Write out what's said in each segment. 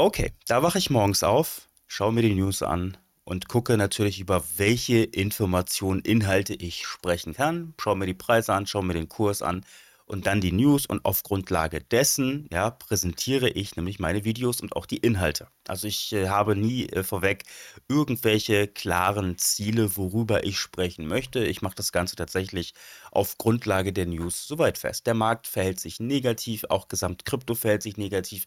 Okay, da wache ich morgens auf, schaue mir die News an und gucke natürlich, über welche Informationen, Inhalte ich sprechen kann. Schaue mir die Preise an, schaue mir den Kurs an und dann die News und auf Grundlage dessen ja, präsentiere ich nämlich meine Videos und auch die Inhalte. Also ich äh, habe nie äh, vorweg irgendwelche klaren Ziele, worüber ich sprechen möchte. Ich mache das Ganze tatsächlich auf Grundlage der News soweit fest. Der Markt verhält sich negativ, auch Gesamtkrypto verhält sich negativ.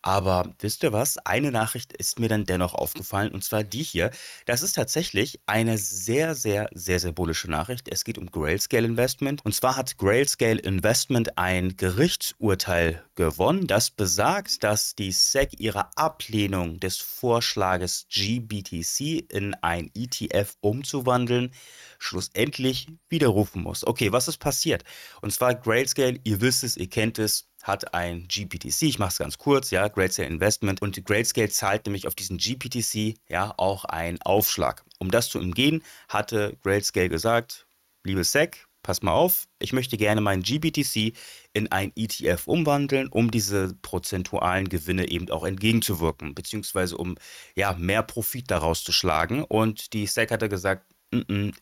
Aber wisst ihr was? Eine Nachricht ist mir dann dennoch aufgefallen und zwar die hier. Das ist tatsächlich eine sehr, sehr, sehr, sehr bullische Nachricht. Es geht um Grailscale Investment. Und zwar hat Grailscale Investment Investment ein Gerichtsurteil gewonnen, das besagt, dass die SEC ihre Ablehnung des Vorschlages GBTC in ein ETF umzuwandeln schlussendlich widerrufen muss. Okay, was ist passiert? Und zwar Grayscale, ihr wisst es, ihr kennt es, hat ein GBTC, ich mache es ganz kurz, ja, Grayscale Investment und Grayscale zahlt nämlich auf diesen GBTC ja auch einen Aufschlag. Um das zu umgehen, hatte Grayscale gesagt, liebe SEC, pass mal auf, ich möchte gerne meinen GBTC in ein ETF umwandeln, um diese prozentualen Gewinne eben auch entgegenzuwirken, beziehungsweise um ja mehr Profit daraus zu schlagen. Und die SEC hatte gesagt,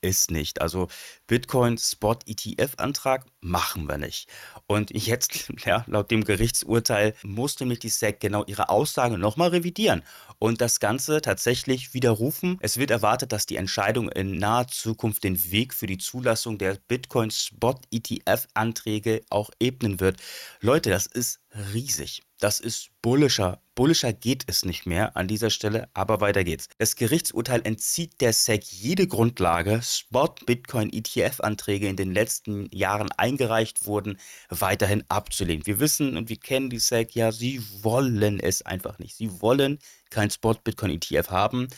ist nicht. Also Bitcoin Spot ETF Antrag machen wir nicht. Und jetzt, ja, laut dem Gerichtsurteil, muss nämlich die SEC genau ihre Aussage nochmal revidieren und das Ganze tatsächlich widerrufen. Es wird erwartet, dass die Entscheidung in naher Zukunft den Weg für die Zulassung der Bitcoin Spot ETF Anträge auch ebnen wird. Leute, das ist riesig. Das ist bullischer. Bullischer geht es nicht mehr an dieser Stelle, aber weiter geht's. Das Gerichtsurteil entzieht der SEC jede Grundlage. Spot-Bitcoin-ETF-Anträge in den letzten Jahren eingereicht wurden, weiterhin abzulehnen. Wir wissen und wir kennen die SEC, ja, sie wollen es einfach nicht. Sie wollen kein Spot-Bitcoin-ETF haben.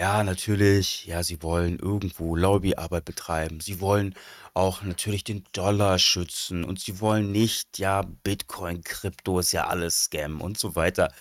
Ja, natürlich, ja, sie wollen irgendwo Lobbyarbeit betreiben. Sie wollen auch natürlich den Dollar schützen und sie wollen nicht, ja, Bitcoin, Krypto ist ja alles Scam und so weiter.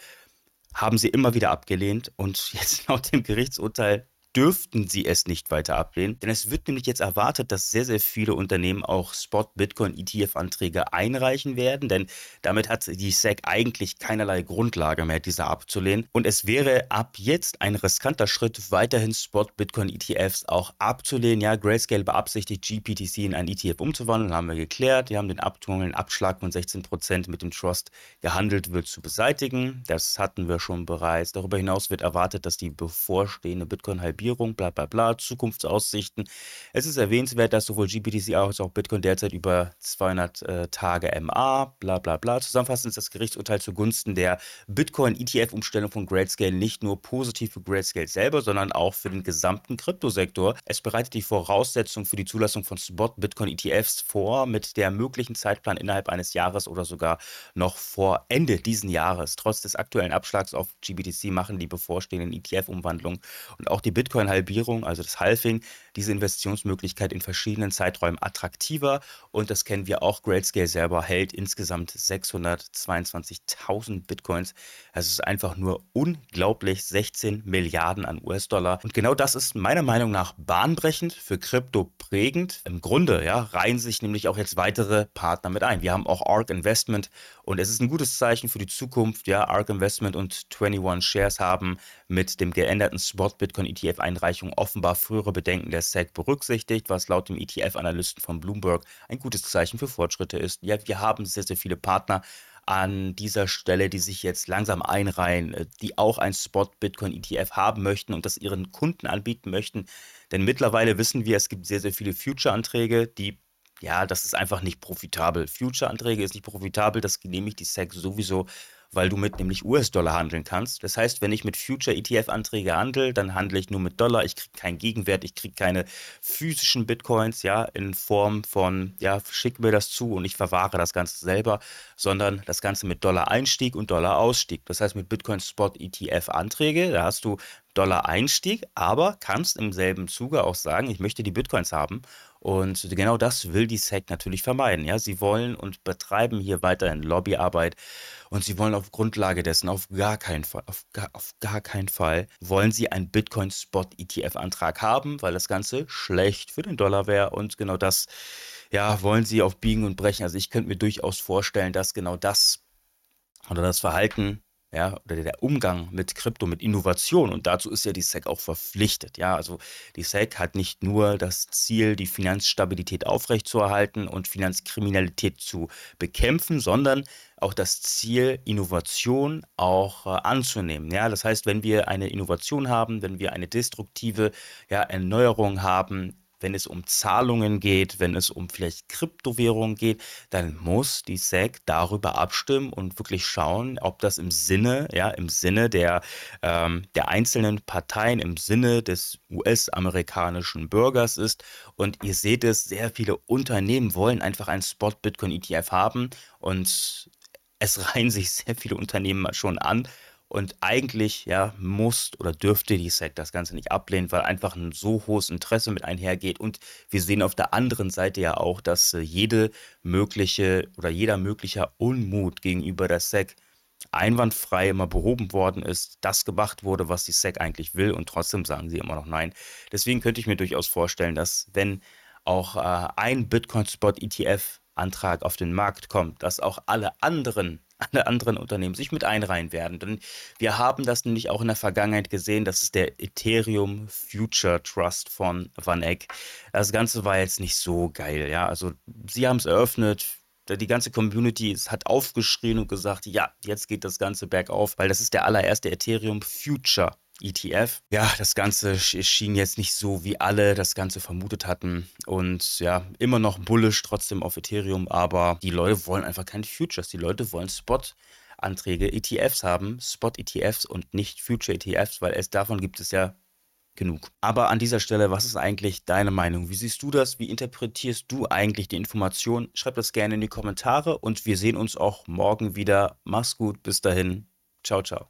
Haben sie immer wieder abgelehnt und jetzt laut dem Gerichtsurteil dürften sie es nicht weiter ablehnen. Denn es wird nämlich jetzt erwartet, dass sehr, sehr viele Unternehmen auch Spot-Bitcoin-ETF-Anträge einreichen werden, denn damit hat die SEC eigentlich keinerlei Grundlage mehr, diese abzulehnen. Und es wäre ab jetzt ein riskanter Schritt, weiterhin Spot-Bitcoin-ETFs auch abzulehnen. Ja, Grayscale beabsichtigt, GPTC in ein ETF umzuwandeln, haben wir geklärt. Wir haben den aktuellen Abschlag von 16% mit dem Trust gehandelt wird zu beseitigen. Das hatten wir schon bereits. Darüber hinaus wird erwartet, dass die bevorstehende Bitcoin-Halbierung Halbierung, bla bla bla, Zukunftsaussichten. Es ist erwähnenswert, dass sowohl GBTC als auch Bitcoin derzeit über 200 äh, Tage MA, bla bla bla. Zusammenfassend ist das Gerichtsurteil zugunsten der Bitcoin-ETF-Umstellung von Gradescale nicht nur positiv für Gradescale selber, sondern auch für den gesamten Kryptosektor. Es bereitet die Voraussetzung für die Zulassung von Spot-Bitcoin-ETFs vor, mit der möglichen Zeitplan innerhalb eines Jahres oder sogar noch vor Ende diesen Jahres. Trotz des aktuellen Abschlags auf GBTC machen die bevorstehenden ETF-Umwandlungen und auch die Bitcoin Bitcoin-Halbierung, also das Halving, diese Investitionsmöglichkeit in verschiedenen Zeiträumen attraktiver. Und das kennen wir auch. Grayscale selber hält insgesamt 622.000 Bitcoins. Das ist einfach nur unglaublich 16 Milliarden an US-Dollar. Und genau das ist meiner Meinung nach bahnbrechend, für Krypto prägend. Im Grunde ja, reihen sich nämlich auch jetzt weitere Partner mit ein. Wir haben auch Arc Investment und es ist ein gutes Zeichen für die Zukunft. Ja, ARK Investment und 21 Shares haben mit dem geänderten Spot Bitcoin ETF Einreichung offenbar frühere Bedenken der SEC berücksichtigt, was laut dem ETF Analysten von Bloomberg ein gutes Zeichen für Fortschritte ist. Ja, wir haben sehr, sehr viele Partner an dieser Stelle, die sich jetzt langsam einreihen, äh, die auch ein Spot Bitcoin ETF haben möchten und das ihren Kunden anbieten möchten. Denn mittlerweile wissen wir, es gibt sehr, sehr viele Future-Anträge, die ja, das ist einfach nicht profitabel. Future-Anträge ist nicht profitabel, das genehmigt die SEC sowieso, weil du mit nämlich US-Dollar handeln kannst. Das heißt, wenn ich mit Future-ETF-Anträge handle, dann handle ich nur mit Dollar, ich kriege keinen Gegenwert, ich kriege keine physischen Bitcoins, ja, in Form von, ja, schick mir das zu und ich verwahre das Ganze selber, sondern das Ganze mit Dollar-Einstieg und Dollar-Ausstieg. Das heißt, mit Bitcoin-Spot-ETF-Anträge, da hast du Dollar Einstieg, aber kannst im selben Zuge auch sagen, ich möchte die Bitcoins haben. Und genau das will die SEC natürlich vermeiden. Ja, sie wollen und betreiben hier weiterhin Lobbyarbeit und sie wollen auf Grundlage dessen auf gar keinen Fall, auf gar, auf gar keinen Fall wollen sie einen Bitcoin Spot ETF Antrag haben, weil das Ganze schlecht für den Dollar wäre und genau das, ja, wollen sie auf Biegen und Brechen. Also ich könnte mir durchaus vorstellen, dass genau das oder das Verhalten ja, oder der Umgang mit Krypto, mit Innovation. Und dazu ist ja die SEC auch verpflichtet. Ja, also die SEC hat nicht nur das Ziel, die Finanzstabilität aufrechtzuerhalten und Finanzkriminalität zu bekämpfen, sondern auch das Ziel, Innovation auch äh, anzunehmen. Ja, das heißt, wenn wir eine Innovation haben, wenn wir eine destruktive ja, Erneuerung haben wenn es um Zahlungen geht, wenn es um vielleicht Kryptowährungen geht, dann muss die SEC darüber abstimmen und wirklich schauen, ob das im Sinne, ja, im Sinne der, ähm, der einzelnen Parteien, im Sinne des US-amerikanischen Bürgers ist. Und ihr seht es, sehr viele Unternehmen wollen einfach einen Spot-Bitcoin-ETF haben und es reihen sich sehr viele Unternehmen schon an und eigentlich ja, muss oder dürfte die SEC das Ganze nicht ablehnen, weil einfach ein so hohes Interesse mit einhergeht. Und wir sehen auf der anderen Seite ja auch, dass äh, jede mögliche oder jeder möglicher Unmut gegenüber der SEC einwandfrei immer behoben worden ist, das gemacht wurde, was die SEC eigentlich will und trotzdem sagen sie immer noch nein. Deswegen könnte ich mir durchaus vorstellen, dass wenn auch äh, ein Bitcoin-Spot-ETF Antrag auf den Markt kommt, dass auch alle anderen, alle anderen Unternehmen sich mit einreihen werden. Denn wir haben das nämlich auch in der Vergangenheit gesehen. Das ist der Ethereum Future Trust von Van Eck. Das Ganze war jetzt nicht so geil. Ja, also sie haben es eröffnet die ganze Community hat aufgeschrien und gesagt, ja, jetzt geht das Ganze bergauf, weil das ist der allererste Ethereum Future ETF. Ja, das Ganze schien jetzt nicht so, wie alle das Ganze vermutet hatten. Und ja, immer noch bullish trotzdem auf Ethereum, aber die Leute wollen einfach keine Futures. Die Leute wollen Spot. Anträge ETFs haben, Spot-ETFs und nicht Future-ETFs, weil es davon gibt es ja genug. Aber an dieser Stelle, was ist eigentlich deine Meinung? Wie siehst du das? Wie interpretierst du eigentlich die Information? Schreib das gerne in die Kommentare und wir sehen uns auch morgen wieder. Mach's gut, bis dahin. Ciao, ciao.